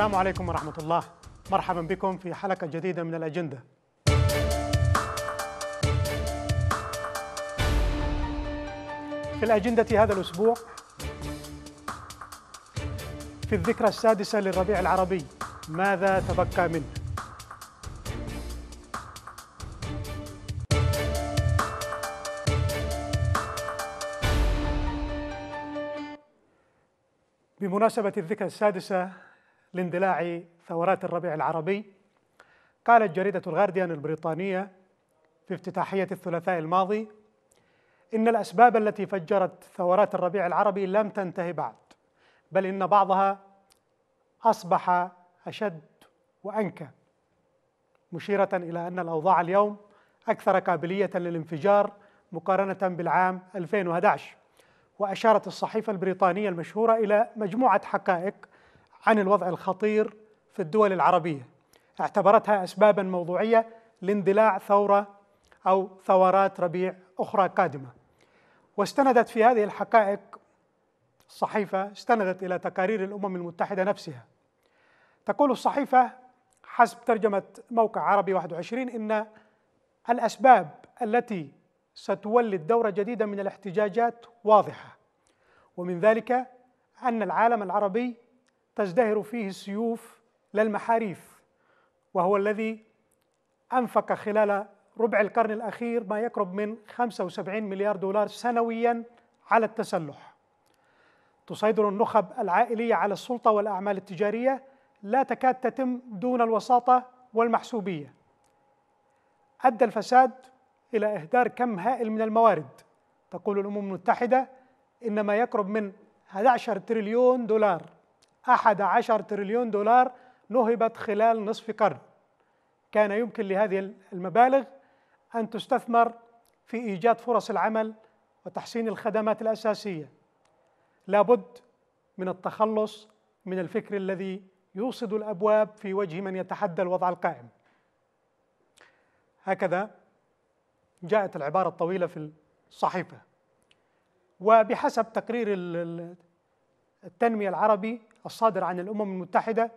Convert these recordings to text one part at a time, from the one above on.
السلام عليكم ورحمة الله مرحبا بكم في حلقة جديدة من الأجندة في الأجندة هذا الأسبوع في الذكرى السادسة للربيع العربي ماذا تبقى منه بمناسبة الذكرى السادسة لاندلاع ثورات الربيع العربي قالت جريدة الغارديان البريطانية في افتتاحية الثلاثاء الماضي إن الأسباب التي فجرت ثورات الربيع العربي لم تنتهي بعد بل إن بعضها أصبح أشد وأنكى مشيرة إلى أن الأوضاع اليوم أكثر قابلية للانفجار مقارنة بالعام 2011 وأشارت الصحيفة البريطانية المشهورة إلى مجموعة حقائق عن الوضع الخطير في الدول العربية اعتبرتها أسبابا موضوعية لاندلاع ثورة أو ثورات ربيع أخرى قادمة واستندت في هذه الحقائق الصحيفة استندت إلى تقارير الأمم المتحدة نفسها تقول الصحيفة حسب ترجمة موقع عربي 21 إن الأسباب التي ستولد دورة جديدة من الاحتجاجات واضحة ومن ذلك أن العالم العربي تزدهر فيه السيوف لا المحاريف وهو الذي أنفق خلال ربع القرن الأخير ما يقرب من 75 مليار دولار سنويا على التسلح تسيطر النخب العائلية على السلطة والأعمال التجارية لا تكاد تتم دون الوساطة والمحسوبية أدى الفساد إلى إهدار كم هائل من الموارد تقول الأمم المتحدة إن ما يقرب من 11 تريليون دولار أحد عشر تريليون دولار نهبت خلال نصف قرن كان يمكن لهذه المبالغ أن تستثمر في إيجاد فرص العمل وتحسين الخدمات الأساسية لابد من التخلص من الفكر الذي يوصد الأبواب في وجه من يتحدى الوضع القائم هكذا جاءت العبارة الطويلة في الصحيفة وبحسب تقرير التنمية العربي الصادر عن الأمم المتحدة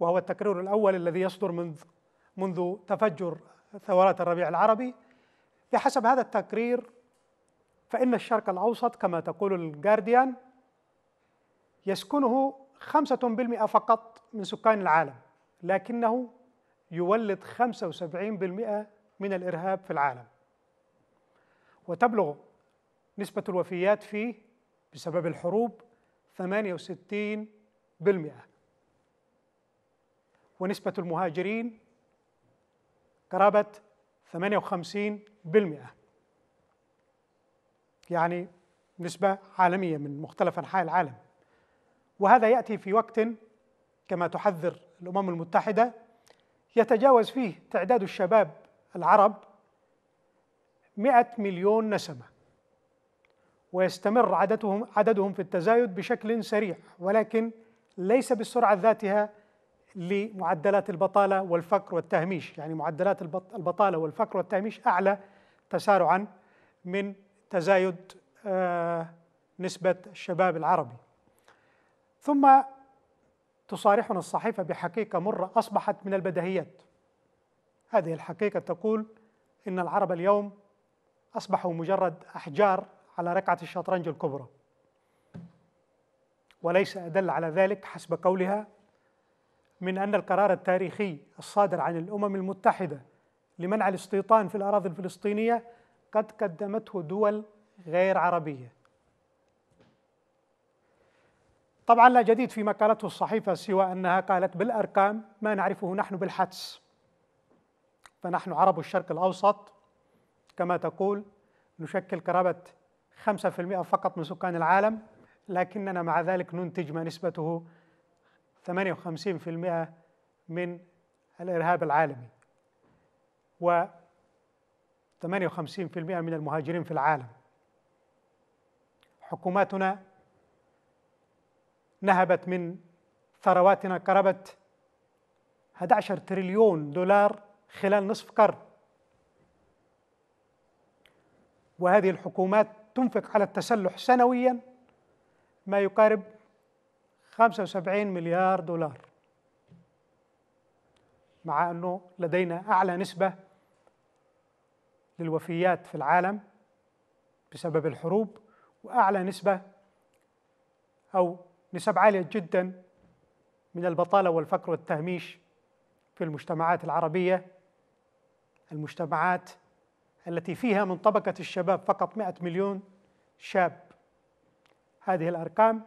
وهو التقرير الأول الذي يصدر منذ منذ تفجر ثورات الربيع العربي بحسب هذا التقرير فإن الشرق الأوسط كما تقول الجارديان يسكنه 5% فقط من سكان العالم لكنه يولد 75% من الإرهاب في العالم وتبلغ نسبة الوفيات فيه بسبب الحروب 68 ونسبة المهاجرين قرابة 58 يعني نسبة عالمية من مختلف أنحاء العالم وهذا يأتي في وقت كما تحذر الأمم المتحدة يتجاوز فيه تعداد الشباب العرب 100 مليون نسمة ويستمر عددهم عددهم في التزايد بشكل سريع ولكن ليس بالسرعه ذاتها لمعدلات البطاله والفقر والتهميش، يعني معدلات البطاله والفقر والتهميش اعلى تسارعا من تزايد آه، نسبه الشباب العربي. ثم تصارحنا الصحيفه بحقيقه مره اصبحت من البدهيات. هذه الحقيقه تقول ان العرب اليوم اصبحوا مجرد احجار على ركعة الشطرنج الكبرى وليس أدل على ذلك حسب قولها من أن القرار التاريخي الصادر عن الأمم المتحدة لمنع الاستيطان في الأراضي الفلسطينية قد قدمته دول غير عربية طبعا لا جديد في مقالته الصحيفة سوى أنها قالت بالأرقام ما نعرفه نحن بالحدس فنحن عرب الشرق الأوسط كما تقول نشكل قرابة 5% فقط من سكان العالم لكننا مع ذلك ننتج ما نسبته 58% من الإرهاب العالمي و 58% من المهاجرين في العالم حكوماتنا نهبت من ثرواتنا قرابة 11 تريليون دولار خلال نصف قرن وهذه الحكومات تنفق على التسلح سنويا ما يقارب 75 مليار دولار مع أنه لدينا أعلى نسبة للوفيات في العالم بسبب الحروب وأعلى نسبة أو نسب عالية جدا من البطالة والفقر والتهميش في المجتمعات العربية المجتمعات التي فيها من طبقة الشباب فقط 100 مليون شاب هذه الأرقام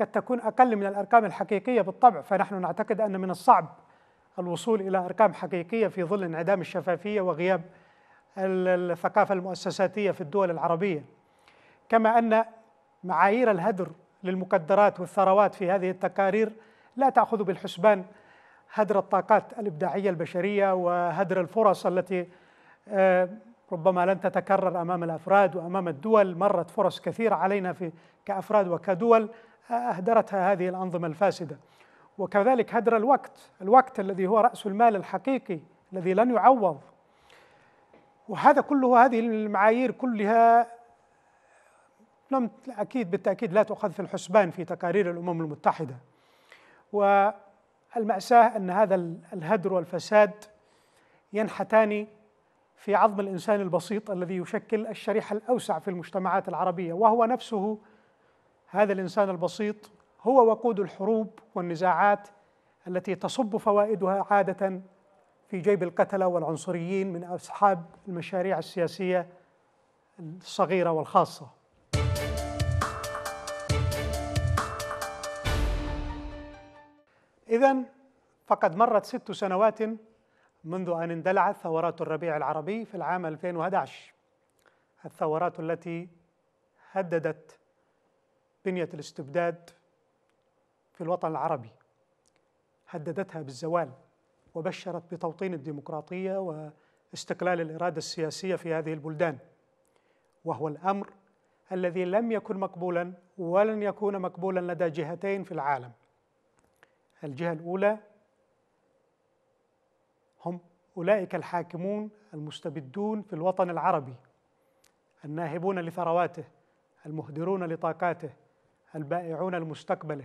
قد تكون أقل من الأرقام الحقيقية بالطبع فنحن نعتقد أن من الصعب الوصول إلى أرقام حقيقية في ظل انعدام الشفافية وغياب الثقافة المؤسساتية في الدول العربية كما أن معايير الهدر للمقدرات والثروات في هذه التقارير لا تأخذ بالحسبان هدر الطاقات الإبداعية البشرية وهدر الفرص التي آه، ربما لن تتكرر امام الافراد وامام الدول مرت فرص كثيره علينا في كافراد وكدول آه، اهدرتها هذه الانظمه الفاسده وكذلك هدر الوقت الوقت الذي هو راس المال الحقيقي الذي لن يعوض وهذا كله هذه المعايير كلها لم اكيد بالتاكيد لا تؤخذ في الحسبان في تقارير الامم المتحده والماساه ان هذا الهدر والفساد ينحتان في عظم الانسان البسيط الذي يشكل الشريحه الاوسع في المجتمعات العربيه وهو نفسه هذا الانسان البسيط هو وقود الحروب والنزاعات التي تصب فوائدها عاده في جيب القتله والعنصريين من اصحاب المشاريع السياسيه الصغيره والخاصه اذا فقد مرت ست سنوات منذ أن اندلعت ثورات الربيع العربي في العام 2011 الثورات التي هددت بنية الاستبداد في الوطن العربي هددتها بالزوال وبشرت بتوطين الديمقراطية واستقلال الإرادة السياسية في هذه البلدان وهو الأمر الذي لم يكن مقبولا ولن يكون مقبولا لدى جهتين في العالم الجهة الأولى هم أولئك الحاكمون المستبدون في الوطن العربي الناهبون لثرواته المهدرون لطاقاته البائعون لمستقبله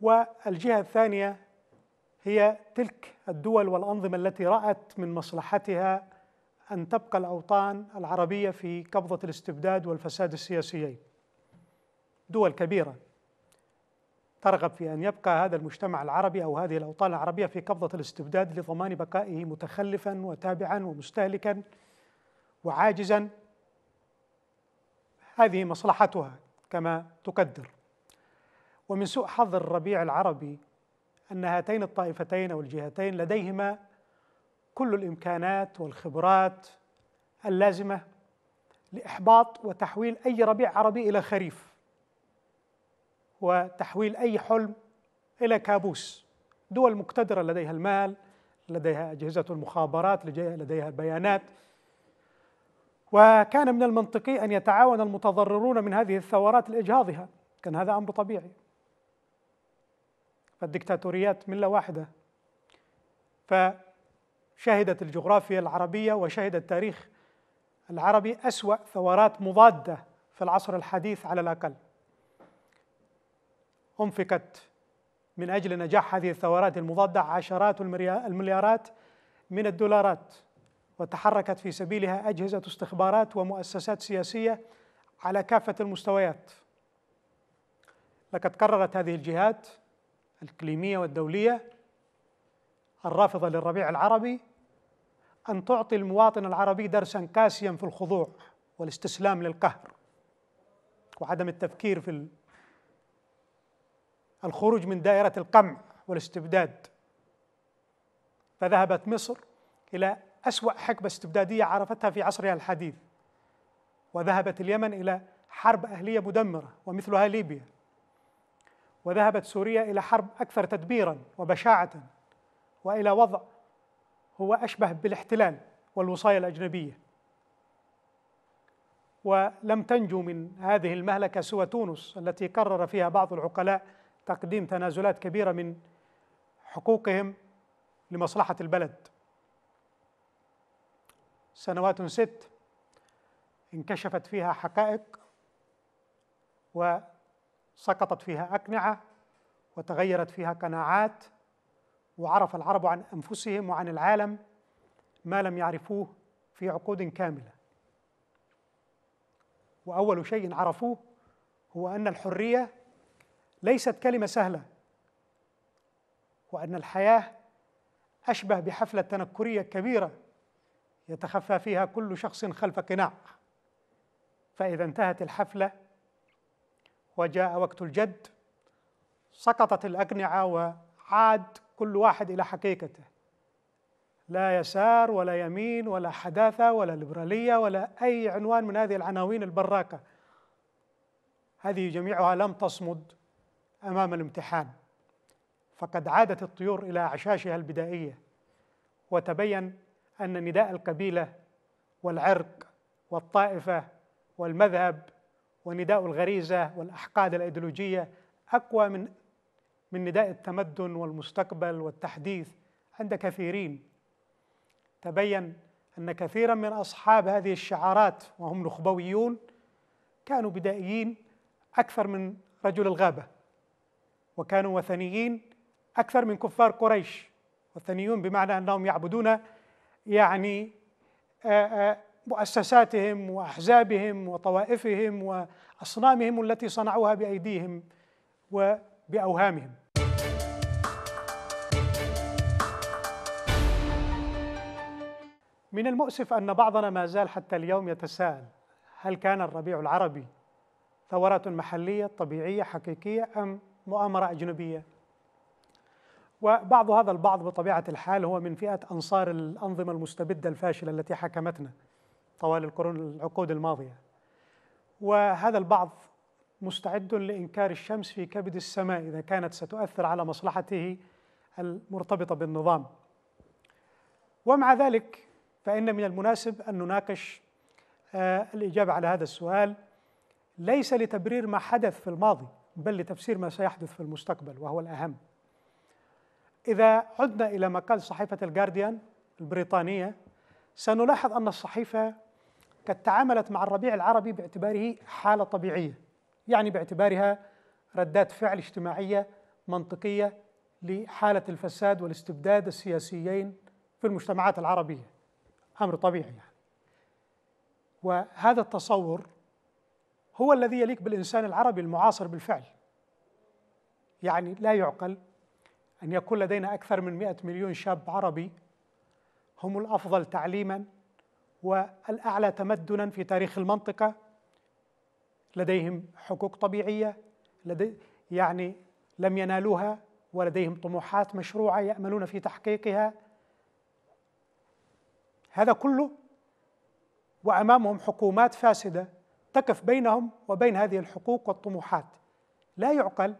والجهة الثانية هي تلك الدول والأنظمة التي رأت من مصلحتها أن تبقى الأوطان العربية في قبضة الاستبداد والفساد السياسيين دول كبيرة ترغب في أن يبقى هذا المجتمع العربي أو هذه الأوطان العربية في قبضة الاستبداد لضمان بقائه متخلفا وتابعا ومستهلكا وعاجزا هذه مصلحتها كما تقدر ومن سوء حظ الربيع العربي أن هاتين الطائفتين أو الجهتين لديهما كل الإمكانات والخبرات اللازمة لإحباط وتحويل أي ربيع عربي إلى خريف وتحويل أي حلم إلى كابوس دول مقتدرة لديها المال لديها أجهزة المخابرات لديها البيانات وكان من المنطقي أن يتعاون المتضررون من هذه الثورات لإجهاضها كان هذا أمر طبيعي فالدكتاتوريات ملة واحدة فشهدت الجغرافيا العربية وشهد التاريخ العربي أسوأ ثورات مضادة في العصر الحديث على الأقل أنفقت من أجل نجاح هذه الثورات المضادة عشرات المليارات من الدولارات وتحركت في سبيلها أجهزة استخبارات ومؤسسات سياسية على كافة المستويات لقد قررت هذه الجهات الإقليمية والدولية الرافضة للربيع العربي أن تعطي المواطن العربي درسا قاسيا في الخضوع والاستسلام للقهر وعدم التفكير في الخروج من دائرة القمع والاستبداد فذهبت مصر إلى أسوأ حقبة استبدادية عرفتها في عصرها الحديث وذهبت اليمن إلى حرب أهلية مدمرة ومثلها ليبيا وذهبت سوريا إلى حرب أكثر تدبيرا وبشاعة وإلى وضع هو أشبه بالاحتلال والوصايا الأجنبية ولم تنجو من هذه المهلكة سوى تونس التي قرر فيها بعض العقلاء تقديم تنازلات كبيرة من حقوقهم لمصلحة البلد سنوات ست انكشفت فيها حقائق وسقطت فيها أقنعة وتغيرت فيها قناعات وعرف العرب عن أنفسهم وعن العالم ما لم يعرفوه في عقود كاملة وأول شيء عرفوه هو أن الحرية ليست كلمه سهله وان الحياه اشبه بحفله تنكريه كبيره يتخفى فيها كل شخص خلف قناع فاذا انتهت الحفله وجاء وقت الجد سقطت الاقنعه وعاد كل واحد الى حقيقته لا يسار ولا يمين ولا حداثه ولا ليبراليه ولا اي عنوان من هذه العناوين البراقه هذه جميعها لم تصمد امام الامتحان فقد عادت الطيور الى اعشاشها البدائيه وتبين ان نداء القبيله والعرق والطائفه والمذهب ونداء الغريزه والاحقاد الايديولوجيه اقوى من من نداء التمدن والمستقبل والتحديث عند كثيرين تبين ان كثيرا من اصحاب هذه الشعارات وهم نخبويون كانوا بدائيين اكثر من رجل الغابه وكانوا وثنيين أكثر من كفار قريش وثنيون بمعنى أنهم يعبدون يعني آه، آه، مؤسساتهم وأحزابهم وطوائفهم وأصنامهم التي صنعوها بأيديهم وبأوهامهم من المؤسف أن بعضنا ما زال حتى اليوم يتساءل هل كان الربيع العربي ثورات محلية طبيعية حقيقية أم مؤامرة أجنبية وبعض هذا البعض بطبيعة الحال هو من فئة أنصار الأنظمة المستبدة الفاشلة التي حكمتنا طوال القرون العقود الماضية وهذا البعض مستعد لإنكار الشمس في كبد السماء إذا كانت ستؤثر على مصلحته المرتبطة بالنظام ومع ذلك فإن من المناسب أن نناقش آه، الإجابة على هذا السؤال ليس لتبرير ما حدث في الماضي بل لتفسير ما سيحدث في المستقبل وهو الأهم إذا عدنا إلى مقال صحيفة الجارديان البريطانية سنلاحظ أن الصحيفة قد تعاملت مع الربيع العربي باعتباره حالة طبيعية يعني باعتبارها ردات فعل اجتماعية منطقية لحالة الفساد والاستبداد السياسيين في المجتمعات العربية أمر طبيعي يعني. وهذا التصور هو الذي يليق بالإنسان العربي المعاصر بالفعل يعني لا يعقل أن يكون لدينا أكثر من 100 مليون شاب عربي هم الأفضل تعليما والأعلى تمدنا في تاريخ المنطقة لديهم حقوق طبيعية لدي يعني لم ينالوها ولديهم طموحات مشروعة يأملون في تحقيقها هذا كله وأمامهم حكومات فاسدة تقف بينهم وبين هذه الحقوق والطموحات لا يعقل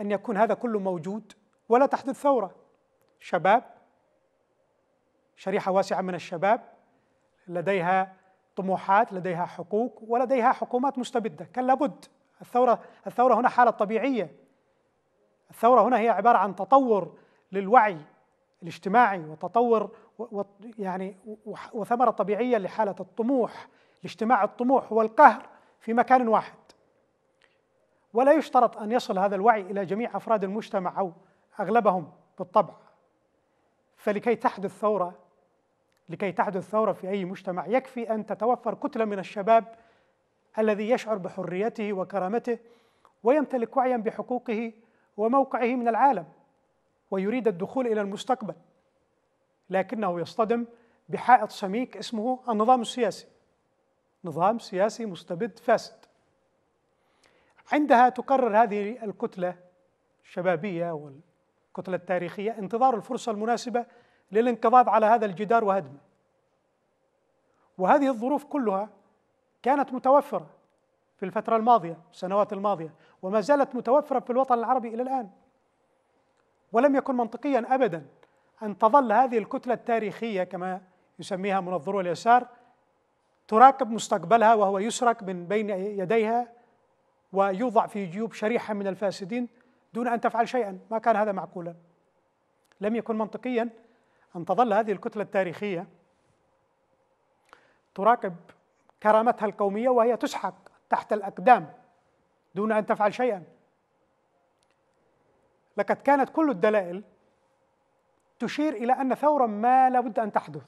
أن يكون هذا كله موجود ولا تحدث ثورة شباب شريحة واسعة من الشباب لديها طموحات لديها حقوق ولديها حكومات مستبدة كان لابد الثورة الثورة هنا حالة طبيعية الثورة هنا هي عبارة عن تطور للوعي الاجتماعي وتطور و يعني وثمرة طبيعية لحالة الطموح لاجتماع الطموح والقهر في مكان واحد ولا يشترط ان يصل هذا الوعي الى جميع افراد المجتمع او اغلبهم بالطبع فلكي تحدث ثوره لكي تحدث ثوره في اي مجتمع يكفي ان تتوفر كتله من الشباب الذي يشعر بحريته وكرامته ويمتلك وعيا بحقوقه وموقعه من العالم ويريد الدخول الى المستقبل لكنه يصطدم بحائط سميك اسمه النظام السياسي نظام سياسي مستبد فاسد عندها تقرر هذه الكتله الشبابيه والكتله التاريخيه انتظار الفرصه المناسبه للانقضاض على هذا الجدار وهدمه وهذه الظروف كلها كانت متوفره في الفتره الماضيه السنوات الماضيه وما زالت متوفره في الوطن العربي الى الان ولم يكن منطقيا ابدا ان تظل هذه الكتله التاريخيه كما يسميها منظرو اليسار تراقب مستقبلها وهو يسرق من بين يديها ويوضع في جيوب شريحة من الفاسدين دون أن تفعل شيئا ما كان هذا معقولا لم يكن منطقيا أن تظل هذه الكتلة التاريخية تراقب كرامتها القومية وهي تسحق تحت الأقدام دون أن تفعل شيئا لقد كانت كل الدلائل تشير إلى أن ثورا ما لابد أن تحدث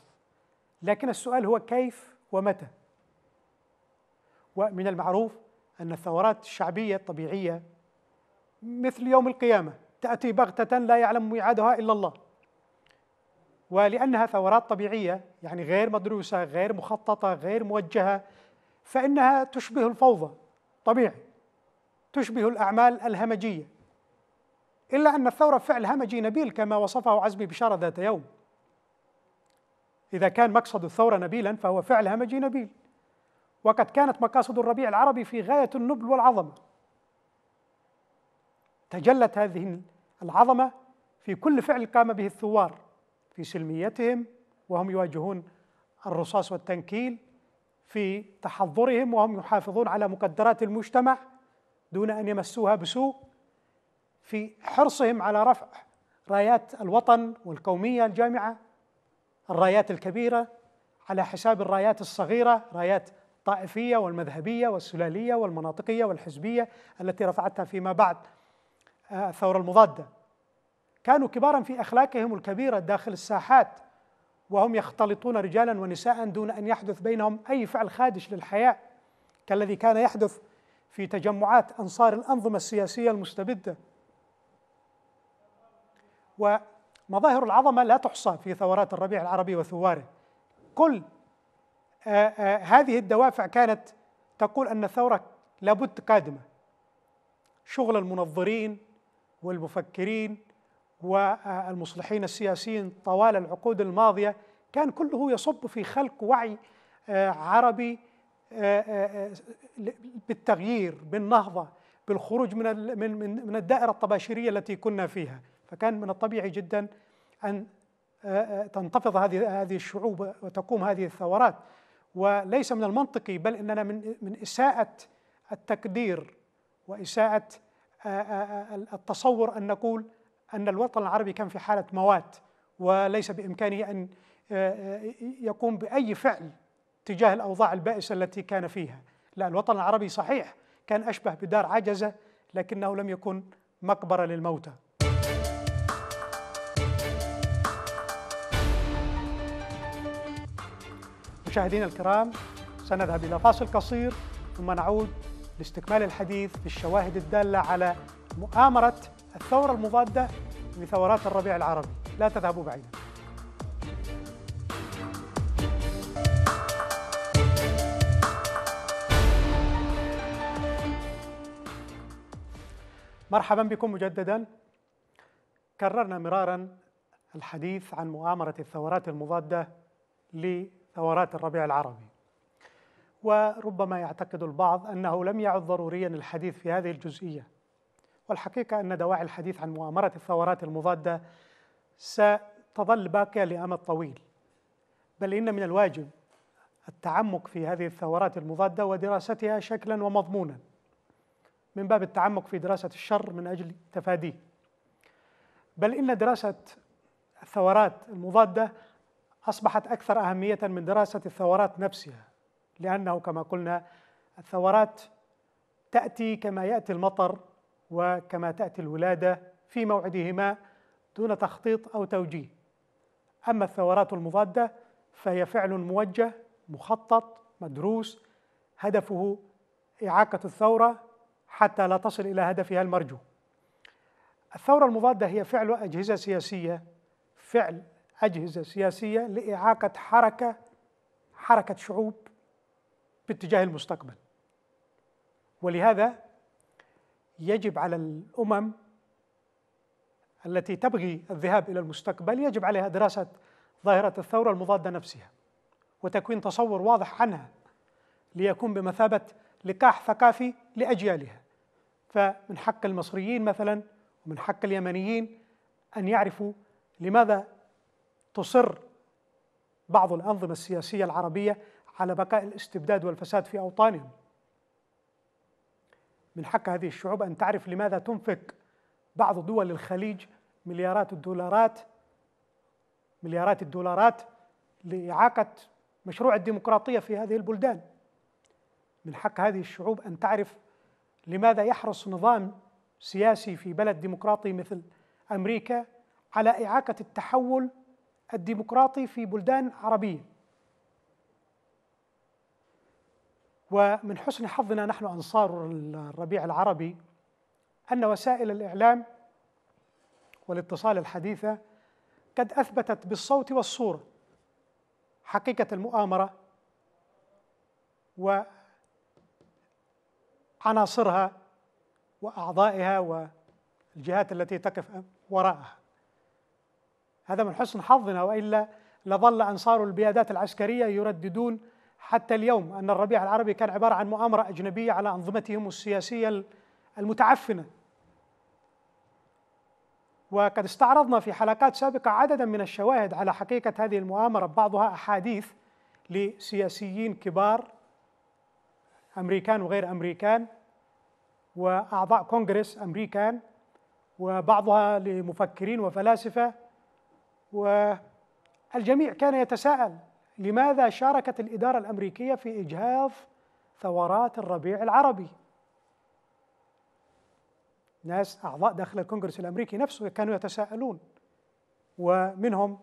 لكن السؤال هو كيف ومتى ومن المعروف أن الثورات الشعبية الطبيعية مثل يوم القيامة تأتي بغتة لا يعلم ميعادها إلا الله ولأنها ثورات طبيعية يعني غير مدروسة غير مخططة غير موجهة فإنها تشبه الفوضى طبيعي تشبه الأعمال الهمجية إلا أن الثورة فعل همجي نبيل كما وصفه عزمي بشارة ذات يوم إذا كان مقصد الثورة نبيلا فهو فعل همجي نبيل وقد كانت مقاصد الربيع العربي في غاية النبل والعظمة تجلت هذه العظمة في كل فعل قام به الثوار في سلميتهم وهم يواجهون الرصاص والتنكيل في تحضرهم وهم يحافظون على مقدرات المجتمع دون أن يمسوها بسوء في حرصهم على رفع رايات الوطن والقومية الجامعة الرايات الكبيرة على حساب الرايات الصغيرة رايات الطائفية والمذهبية والسلالية والمناطقية والحزبية التي رفعتها فيما بعد آه، الثورة المضادة كانوا كبارا في أخلاقهم الكبيرة داخل الساحات وهم يختلطون رجالا ونساء دون أن يحدث بينهم أي فعل خادش للحياة كالذي كان يحدث في تجمعات أنصار الأنظمة السياسية المستبدة و مظاهر العظمة لا تحصى في ثورات الربيع العربي وثواره كل آآ آه، آآ آه، هذه الدوافع كانت تقول أن الثورة لابد قادمة شغل المنظرين والمفكرين والمصلحين السياسيين طوال العقود الماضية كان كله يصب في خلق وعي آه، عربي بالتغيير بالنهضة بالخروج من من من الدائرة الطباشيرية التي كنا فيها فكان من الطبيعي جدا ان تنتفض هذه هذه الشعوب وتقوم هذه الثورات وليس من المنطقي بل اننا من من اساءه التقدير واساءه التصور ان نقول ان الوطن العربي كان في حاله موات وليس بامكانه ان يقوم باي فعل تجاه الاوضاع البائسه التي كان فيها لا الوطن العربي صحيح كان اشبه بدار عجزه لكنه لم يكن مقبره للموتى مشاهدينا الكرام سنذهب إلى فاصل قصير ثم نعود لاستكمال الحديث في الشواهد الدالة على مؤامرة الثورة المضادة لثورات الربيع العربي لا تذهبوا بعيدا مرحبا بكم مجددا كررنا مرارا الحديث عن مؤامرة الثورات المضادة ثورات الربيع العربي وربما يعتقد البعض أنه لم يعد ضروريا الحديث في هذه الجزئية والحقيقة أن دواعي الحديث عن مؤامرة الثورات المضادة ستظل باقية لأمد طويل بل إن من الواجب التعمق في هذه الثورات المضادة ودراستها شكلا ومضمونا من باب التعمق في دراسة الشر من أجل تفاديه بل إن دراسة الثورات المضادة أصبحت أكثر أهمية من دراسة الثورات نفسها لأنه كما قلنا الثورات تأتي كما يأتي المطر وكما تأتي الولادة في موعدهما دون تخطيط أو توجيه أما الثورات المضادة فهي فعل موجه مخطط مدروس هدفه إعاقة الثورة حتى لا تصل إلى هدفها المرجو الثورة المضادة هي فعل أجهزة سياسية فعل أجهزة سياسية لإعاقة حركة حركة شعوب باتجاه المستقبل ولهذا يجب على الأمم التي تبغي الذهاب إلى المستقبل يجب عليها دراسة ظاهرة الثورة المضادة نفسها وتكوين تصور واضح عنها ليكون بمثابة لقاح ثقافي لأجيالها فمن حق المصريين مثلا ومن حق اليمنيين أن يعرفوا لماذا تصر بعض الأنظمة السياسية العربية على بقاء الاستبداد والفساد في أوطانهم من حق هذه الشعوب أن تعرف لماذا تنفق بعض دول الخليج مليارات الدولارات مليارات الدولارات لإعاقة مشروع الديمقراطية في هذه البلدان من حق هذه الشعوب أن تعرف لماذا يحرص نظام سياسي في بلد ديمقراطي مثل أمريكا على إعاقة التحول الديمقراطي في بلدان عربية ومن حسن حظنا نحن أنصار الربيع العربي أن وسائل الإعلام والاتصال الحديثة قد أثبتت بالصوت والصورة حقيقة المؤامرة وعناصرها وأعضائها والجهات التي تقف وراءها هذا من حسن حظنا والا لظل انصار البيادات العسكريه يرددون حتى اليوم ان الربيع العربي كان عباره عن مؤامره اجنبيه على انظمتهم السياسيه المتعفنه. وقد استعرضنا في حلقات سابقه عددا من الشواهد على حقيقه هذه المؤامره بعضها احاديث لسياسيين كبار امريكان وغير امريكان واعضاء كونغرس امريكان وبعضها لمفكرين وفلاسفه والجميع كان يتساءل لماذا شاركت الإدارة الأمريكية في إجهاض ثورات الربيع العربي ناس أعضاء داخل الكونغرس الأمريكي نفسه كانوا يتساءلون ومنهم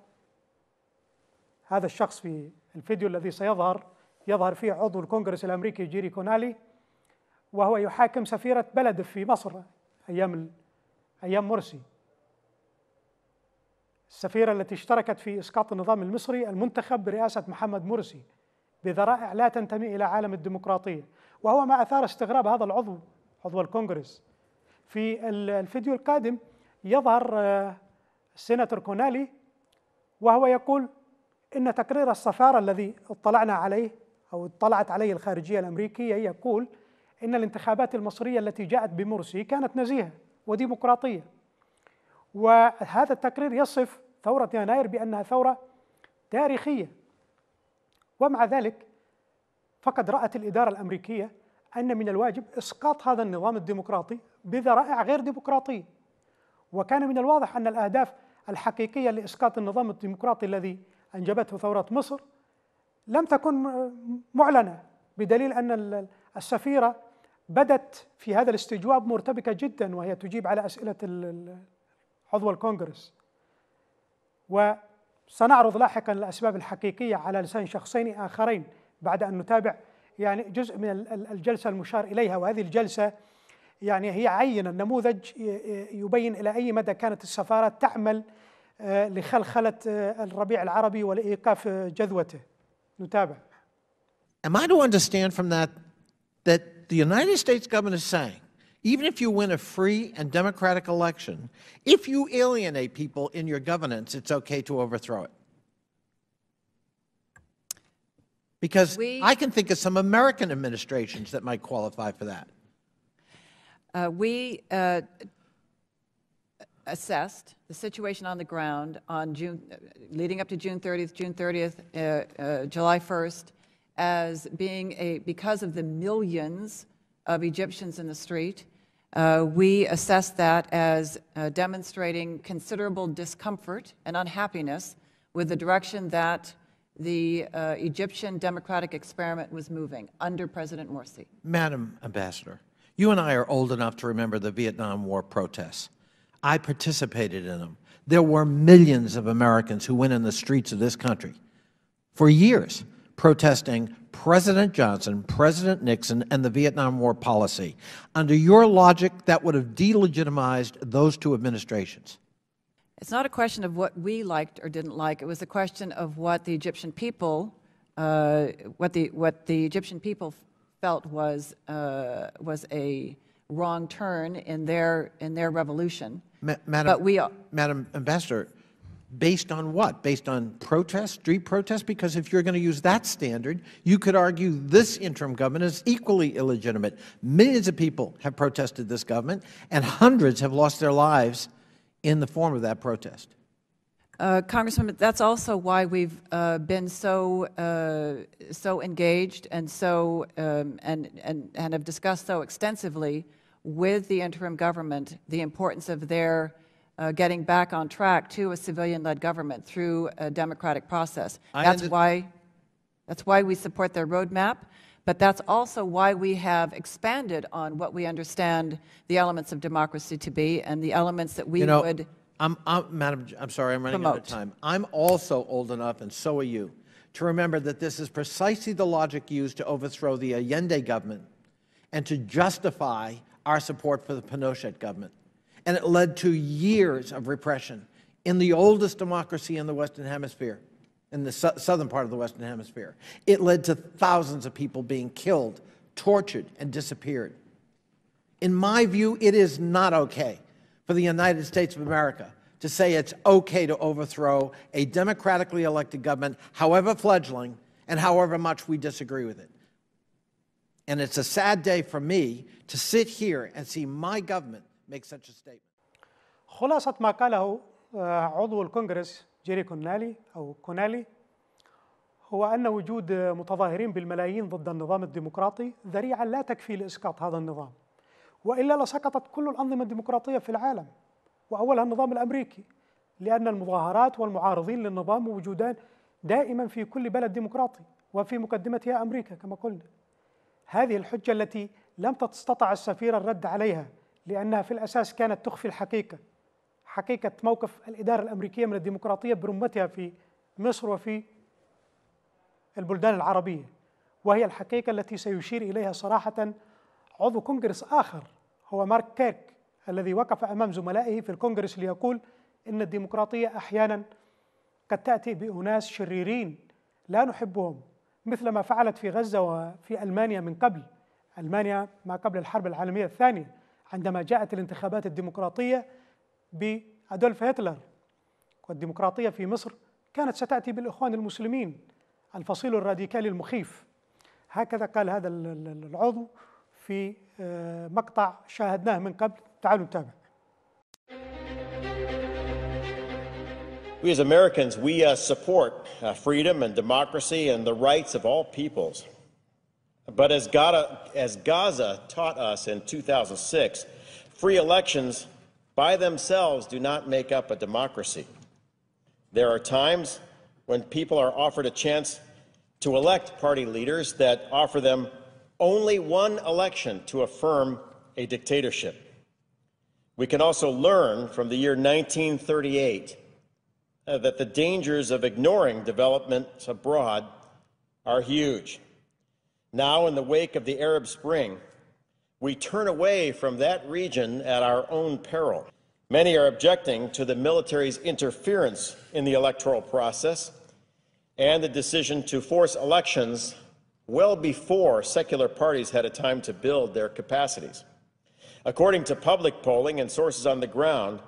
هذا الشخص في الفيديو الذي سيظهر يظهر فيه عضو الكونغرس الأمريكي جيري كونالي وهو يحاكم سفيرة بلده في مصر أيام أيام مرسي السفيرة التي اشتركت في إسقاط النظام المصري المنتخب برئاسة محمد مرسي بذرائع لا تنتمي إلى عالم الديمقراطية وهو ما أثار استغراب هذا العضو عضو الكونغرس في الفيديو القادم يظهر آه، السيناتور كونالي وهو يقول إن تقرير السفارة الذي اطلعنا عليه أو اطلعت عليه الخارجية الأمريكية يقول إن الانتخابات المصرية التي جاءت بمرسي كانت نزيهة وديمقراطية وهذا التقرير يصف ثورة يناير بأنها ثورة تاريخية ومع ذلك فقد رأت الإدارة الأمريكية أن من الواجب إسقاط هذا النظام الديمقراطي بذرائع غير ديمقراطية وكان من الواضح أن الأهداف الحقيقية لإسقاط النظام الديمقراطي الذي أنجبته ثورة مصر لم تكن معلنة بدليل أن السفيرة بدت في هذا الاستجواب مرتبكة جدا وهي تجيب على أسئلة عضو الكونغرس وسنعرض لاحقا الأسباب الحقيقية على لسان شخصين آخرين بعد أن نتابع يعني جزء من الجلسة المشار إليها وهذه الجلسة يعني هي عينة النموذج يبين إلى أي مدى كانت السفارة تعمل آه، لخلخلة آه، الربيع العربي ولإيقاف آه، جذوته نتابع Am I to understand from that that the United States government is saying Even if you win a free and democratic election, if you alienate people in your governance, it's okay to overthrow it. Because we, I can think of some American administrations that might qualify for that. Uh, we uh, assessed the situation on the ground on June, leading up to June 30th, June 30th, uh, uh, July 1st, as being a because of the millions of Egyptians in the street uh, we assess that as uh, demonstrating considerable discomfort and unhappiness with the direction that the uh, Egyptian democratic experiment was moving under President Morsi. Madam Ambassador, you and I are old enough to remember the Vietnam War protests. I participated in them. There were millions of Americans who went in the streets of this country for years protesting President Johnson, President Nixon, and the Vietnam War policy. Under your logic, that would have delegitimized those two administrations. It's not a question of what we liked or didn't like. It was a question of what the Egyptian people, uh, what the what the Egyptian people felt was uh, was a wrong turn in their in their revolution. Ma Madam, but we, Madam Ambassador, Based on what? Based on protest, street protest? Because if you're going to use that standard, you could argue this interim government is equally illegitimate. Millions of people have protested this government, and hundreds have lost their lives in the form of that protest. Uh, that's also why we've uh, been so uh, so engaged and so um, and and and have discussed so extensively with the interim government the importance of their uh, getting back on track to a civilian-led government through a democratic process. that's why, that's why we support their roadmap, but that's also why we have expanded on what we understand the elements of democracy to be and the elements that we you know, would I'm, I'm, Madam, I'm sorry, I'm running promote. out of time. I'm also old enough, and so are you, to remember that this is precisely the logic used to overthrow the Allende government and to justify our support for the Pinochet government and it led to years of repression in the oldest democracy in the Western Hemisphere, in the su southern part of the Western Hemisphere. It led to thousands of people being killed, tortured, and disappeared. In my view, it is not okay for the United States of America to say it's okay to overthrow a democratically elected government, however fledgling and however much we disagree with it. And it's a sad day for me to sit here and see my government make such a statement. خلاصة ما قاله آه، عضو الكونغرس جيري كونالي أو كونالي هو أن وجود متظاهرين بالملايين ضد النظام الديمقراطي ذريعة لا تكفي لإسقاط هذا النظام وإلا لسقطت كل الأنظمة الديمقراطية في العالم وأولها النظام الأمريكي لأن المظاهرات والمعارضين للنظام موجودان دائما في كل بلد ديمقراطي وفي مقدمتها أمريكا كما قلنا هذه الحجة التي لم تستطع السفير الرد عليها لأنها في الأساس كانت تخفي الحقيقة حقيقة موقف الإدارة الأمريكية من الديمقراطية برمتها في مصر وفي البلدان العربية وهي الحقيقة التي سيشير إليها صراحة عضو كونغرس آخر هو مارك كيرك الذي وقف أمام زملائه في الكونغرس ليقول إن الديمقراطية أحيانا قد تأتي بأناس شريرين لا نحبهم مثل ما فعلت في غزة وفي ألمانيا من قبل ألمانيا ما قبل الحرب العالمية الثانية عندما جاءت الانتخابات الديمقراطية بأدولف هتلر والديمقراطية في مصر كانت ستأتي بالإخوان المسلمين الفصيل الراديكالي المخيف هكذا قال هذا العضو في آه، مقطع شاهدناه من قبل تعالوا نتابع We as Americans, we uh, support uh, freedom and democracy and the rights of all peoples. But as Gaza, as Gaza taught us in 2006, free elections by themselves do not make up a democracy. There are times when people are offered a chance to elect party leaders that offer them only one election to affirm a dictatorship. We can also learn from the year 1938 uh, that the dangers of ignoring developments abroad are huge. Now, in the wake of the Arab Spring, we turn away from that region at our own peril. Many are objecting to the military's interference in the electoral process and the decision to force elections well before secular parties had a time to build their capacities. According to public polling and sources on the ground,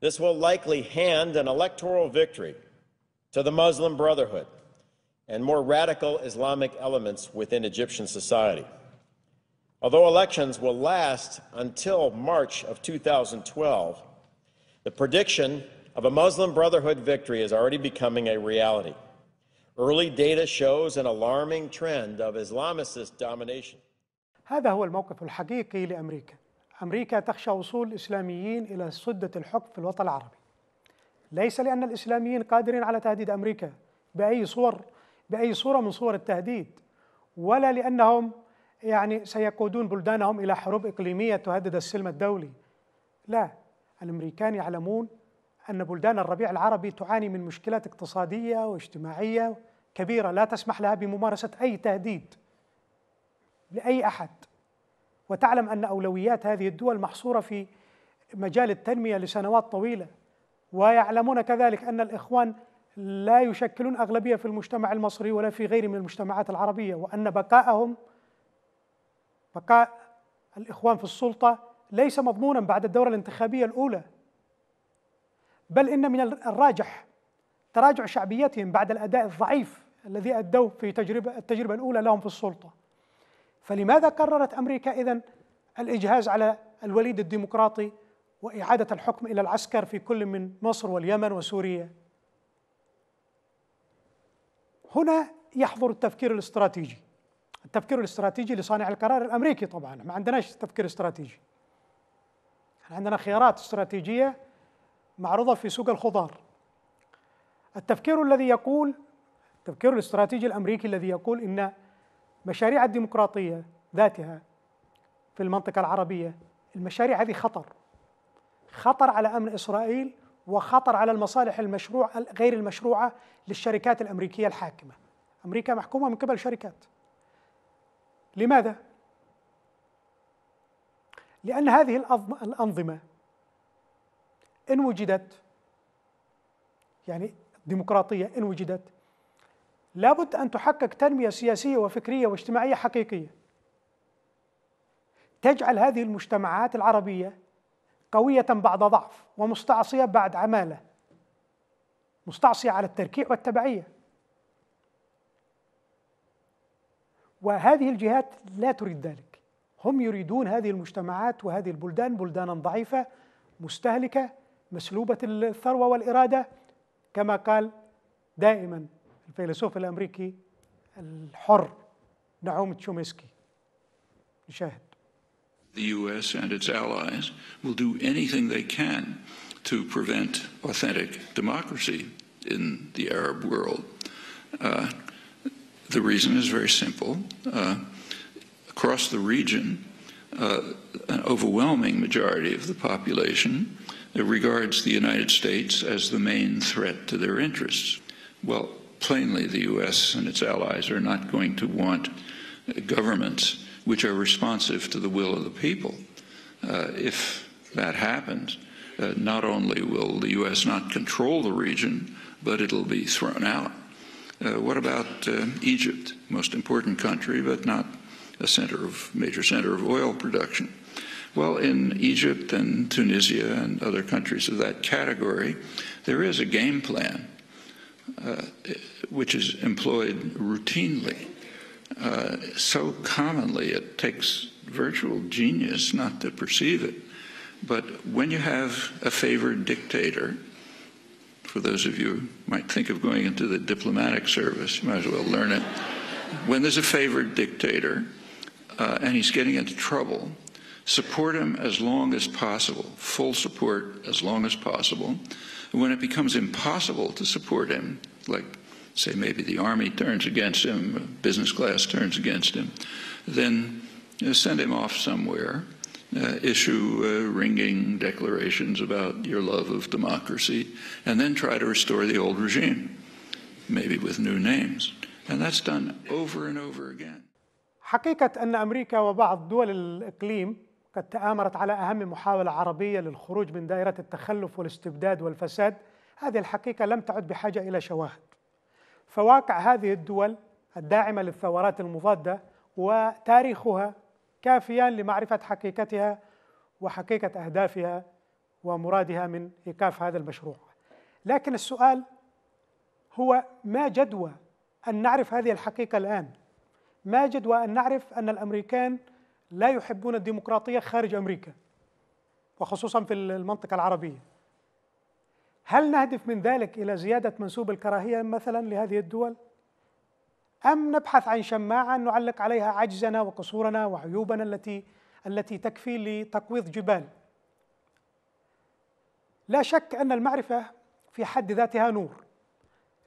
this will likely hand an electoral victory to the Muslim Brotherhood, and more radical Islamic elements within Egyptian society. Although elections will last until March of 2012, the prediction of a Muslim Brotherhood victory is already becoming a reality. Early data shows an alarming trend of Islamist domination. هذا هو الموقف الحقيقي لامريكا. امريكا تخشى وصول الاسلاميين الى سده الحكم في الوطن العربي. ليس لان الاسلاميين قادرين على تهديد امريكا باي صور باي صوره من صور التهديد ولا لانهم يعني سيقودون بلدانهم الى حروب اقليميه تهدد السلم الدولي لا الامريكان يعلمون ان بلدان الربيع العربي تعاني من مشكلات اقتصاديه واجتماعيه كبيره لا تسمح لها بممارسه اي تهديد لاي احد وتعلم ان اولويات هذه الدول محصوره في مجال التنميه لسنوات طويله ويعلمون كذلك ان الاخوان لا يشكلون أغلبية في المجتمع المصري ولا في غيره من المجتمعات العربية وأن بقاءهم بقاء الإخوان في السلطة ليس مضمونا بعد الدورة الانتخابية الأولى بل إن من الراجح تراجع شعبيتهم بعد الأداء الضعيف الذي أدوه في تجربة التجربة الأولى لهم في السلطة فلماذا قررت أمريكا إذن الإجهاز على الوليد الديمقراطي وإعادة الحكم إلى العسكر في كل من مصر واليمن وسوريا هنا يحضر التفكير الاستراتيجي التفكير الاستراتيجي لصانع القرار الامريكي طبعا ما عندناش تفكير استراتيجي عندنا خيارات استراتيجيه معروضه في سوق الخضار التفكير الذي يقول التفكير الاستراتيجي الامريكي الذي يقول ان مشاريع الديمقراطيه ذاتها في المنطقه العربيه المشاريع هذه خطر خطر على امن اسرائيل وخطر على المصالح المشروع غير المشروعة للشركات الأمريكية الحاكمة أمريكا محكومة من قبل شركات لماذا؟ لأن هذه الأنظمة إن وجدت يعني ديمقراطية إن وجدت لابد أن تحقق تنمية سياسية وفكرية واجتماعية حقيقية تجعل هذه المجتمعات العربية قوية بعد ضعف ومستعصية بعد عمالة مستعصية على التركيع والتبعية وهذه الجهات لا تريد ذلك هم يريدون هذه المجتمعات وهذه البلدان بلدانا ضعيفة مستهلكة مسلوبة الثروة والإرادة كما قال دائما الفيلسوف الأمريكي الحر نعوم تشومسكي نشاهد The U.S. and its allies will do anything they can to prevent authentic democracy in the Arab world. Uh, the reason is very simple. Uh, across the region, uh, an overwhelming majority of the population uh, regards the United States as the main threat to their interests. Well, plainly, the U.S. and its allies are not going to want governments which are responsive to the will of the people. Uh, if that happens, uh, not only will the U.S. not control the region, but it'll be thrown out. Uh, what about uh, Egypt, most important country, but not a center of major center of oil production? Well, in Egypt and Tunisia and other countries of that category, there is a game plan uh, which is employed routinely uh, so commonly it takes virtual genius not to perceive it. But when you have a favored dictator, for those of you who might think of going into the diplomatic service, you might as well learn it. When there's a favored dictator uh, and he's getting into trouble, support him as long as possible, full support as long as possible. when it becomes impossible to support him, like say maybe the army turns against him, uh, business class turns against him, then uh, send him off somewhere, uh, issue uh, ringing declarations about your love of democracy, and then try to restore the old regime, maybe with new names. And that's done over and over again. حقيقة أن أمريكا وبعض دول الإقليم قد تآمرت على أهم محاولة عربية للخروج من دائرة التخلف والاستبداد والفساد هذه الحقيقة لم تعد بحاجة إلى شواهد فواقع هذه الدول الداعمة للثورات المضادة وتاريخها كافيان لمعرفة حقيقتها وحقيقة أهدافها ومرادها من إيقاف هذا المشروع لكن السؤال هو ما جدوى أن نعرف هذه الحقيقة الآن ما جدوى أن نعرف أن الأمريكان لا يحبون الديمقراطية خارج أمريكا وخصوصا في المنطقة العربية هل نهدف من ذلك الى زياده منسوب الكراهيه مثلا لهذه الدول؟ ام نبحث عن شماعه نعلق عليها عجزنا وقصورنا وعيوبنا التي التي تكفي لتقويض جبال. لا شك ان المعرفه في حد ذاتها نور،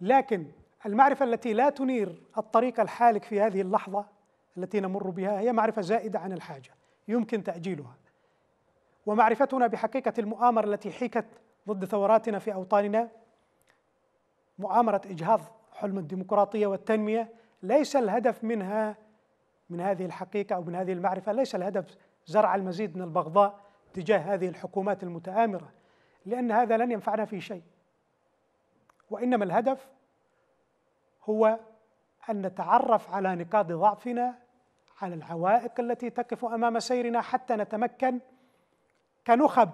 لكن المعرفه التي لا تنير الطريق الحالك في هذه اللحظه التي نمر بها هي معرفه زائده عن الحاجه، يمكن تاجيلها. ومعرفتنا بحقيقه المؤامره التي حيكت ضد ثوراتنا في أوطاننا مؤامرة إجهاض حلم الديمقراطية والتنمية ليس الهدف منها من هذه الحقيقة أو من هذه المعرفة ليس الهدف زرع المزيد من البغضاء تجاه هذه الحكومات المتآمرة لأن هذا لن ينفعنا في شيء وإنما الهدف هو أن نتعرف على نقاط ضعفنا على العوائق التي تقف أمام سيرنا حتى نتمكن كنخب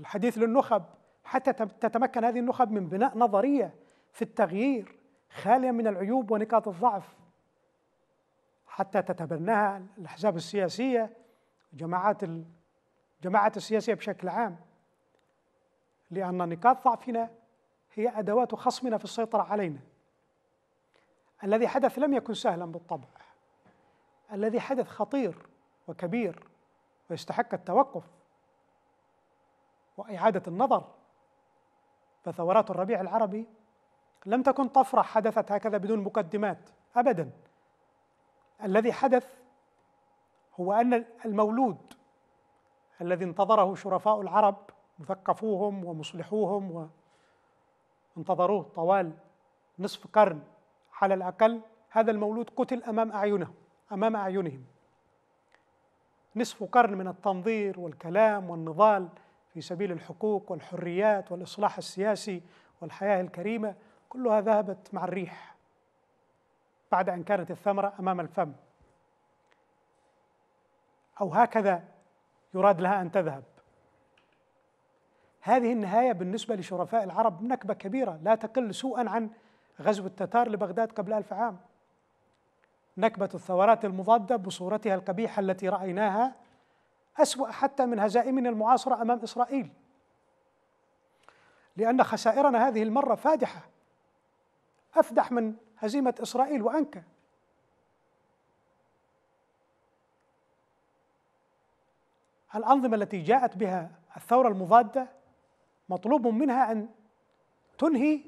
الحديث للنخب حتى تتمكن هذه النخب من بناء نظريه في التغيير خاليه من العيوب ونقاط الضعف حتى تتبناها الاحزاب السياسيه جماعات الجماعات السياسيه بشكل عام لان نقاط ضعفنا هي ادوات خصمنا في السيطره علينا الذي حدث لم يكن سهلا بالطبع الذي حدث خطير وكبير ويستحق التوقف وإعادة النظر فثورات الربيع العربي لم تكن طفرة حدثت هكذا بدون مقدمات أبدا الذي حدث هو أن المولود الذي انتظره شرفاء العرب مثقفوهم ومصلحوهم وانتظروه طوال نصف قرن على الأقل هذا المولود قتل أمام أعينه أمام أعينهم نصف قرن من التنظير والكلام والنضال في سبيل الحقوق والحريات والإصلاح السياسي والحياة الكريمة كلها ذهبت مع الريح بعد أن كانت الثمرة أمام الفم أو هكذا يراد لها أن تذهب هذه النهاية بالنسبة لشرفاء العرب نكبة كبيرة لا تقل سوءا عن غزو التتار لبغداد قبل ألف عام نكبة الثورات المضادة بصورتها القبيحة التي رأيناها أسوأ حتى من هزائمنا المعاصرة أمام إسرائيل لأن خسائرنا هذه المرة فادحة أفدح من هزيمة إسرائيل وأنكى الأنظمة التي جاءت بها الثورة المضادة مطلوب منها أن تنهي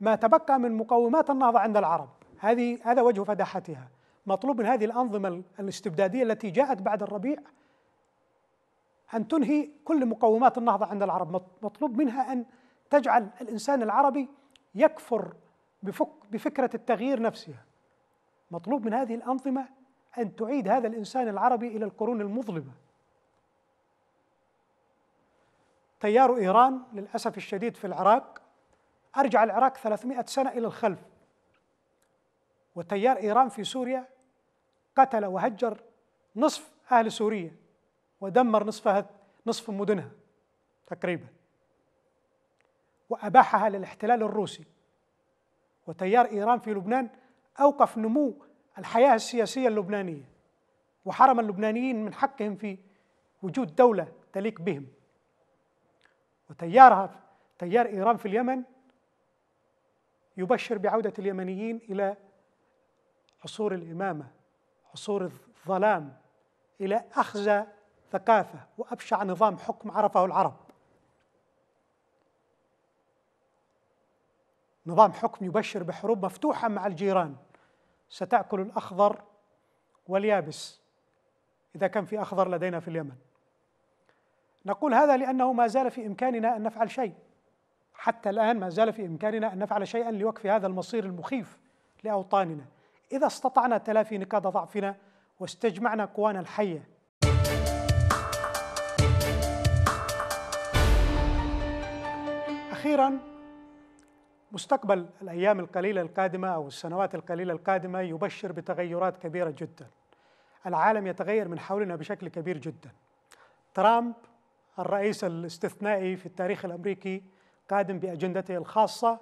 ما تبقى من مقومات النهضة عند العرب هذه هذا وجه فداحتها مطلوب من هذه الأنظمة الاستبدادية التي جاءت بعد الربيع أن تنهي كل مقومات النهضة عند العرب مطلوب منها أن تجعل الإنسان العربي يكفر بفك بفكرة التغيير نفسها مطلوب من هذه الأنظمة أن تعيد هذا الإنسان العربي إلى القرون المظلمة تيار إيران للأسف الشديد في العراق أرجع العراق 300 سنة إلى الخلف وتيار إيران في سوريا قتل وهجر نصف أهل سوريا ودمر نصفها نصف مدنها تقريبا وأباحها للاحتلال الروسي وتيار إيران في لبنان أوقف نمو الحياة السياسية اللبنانية وحرم اللبنانيين من حقهم في وجود دولة تليق بهم وتيارها تيار إيران في اليمن يبشر بعودة اليمنيين إلى عصور الإمامة عصور الظلام إلى أخزى ثقافة وأبشع نظام حكم عرفه العرب نظام حكم يبشر بحروب مفتوحة مع الجيران ستأكل الأخضر واليابس إذا كان في أخضر لدينا في اليمن نقول هذا لأنه ما زال في إمكاننا أن نفعل شيء حتى الآن ما زال في إمكاننا أن نفعل شيئا لوقف هذا المصير المخيف لأوطاننا إذا استطعنا تلافي نقاط ضعفنا واستجمعنا قوانا الحية أخيرا مستقبل الأيام القليلة القادمة أو السنوات القليلة القادمة يبشر بتغيرات كبيرة جدا العالم يتغير من حولنا بشكل كبير جدا ترامب الرئيس الاستثنائي في التاريخ الأمريكي قادم بأجندته الخاصة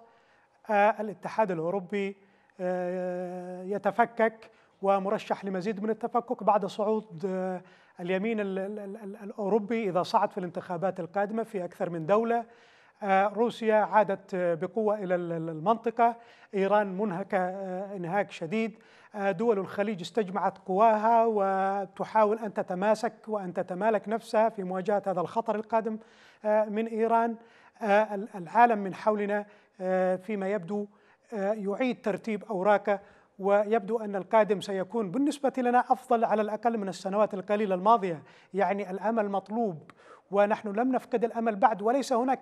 آه، الاتحاد الأوروبي آه، يتفكك ومرشح لمزيد من التفكك بعد صعود آه، اليمين الأوروبي إذا صعد في الانتخابات القادمة في أكثر من دولة آه، روسيا عادت آه، بقوة إلى المنطقة إيران منهكة آه، انهاك شديد دول الخليج استجمعت قواها وتحاول أن تتماسك وأن تتمالك نفسها في مواجهة هذا الخطر القادم من إيران العالم من حولنا فيما يبدو يعيد ترتيب أوراقه ويبدو أن القادم سيكون بالنسبة لنا أفضل على الأقل من السنوات القليلة الماضية يعني الأمل مطلوب ونحن لم نفقد الأمل بعد وليس هناك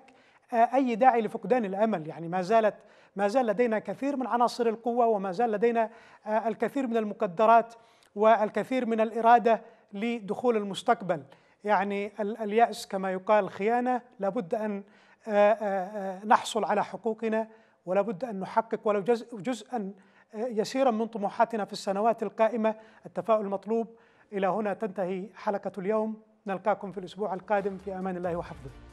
آه، اي داعي لفقدان الامل يعني ما زالت ما زال لدينا كثير من عناصر القوه وما زال لدينا آه، الكثير من المقدرات والكثير من الاراده لدخول المستقبل يعني الياس كما يقال خيانه لابد ان آه، نحصل على حقوقنا ولابد ان نحقق ولو جزء جزءا يسيرا من طموحاتنا في السنوات القائمه التفاؤل المطلوب الى هنا تنتهي حلقه اليوم نلقاكم في الاسبوع القادم في امان الله وحفظه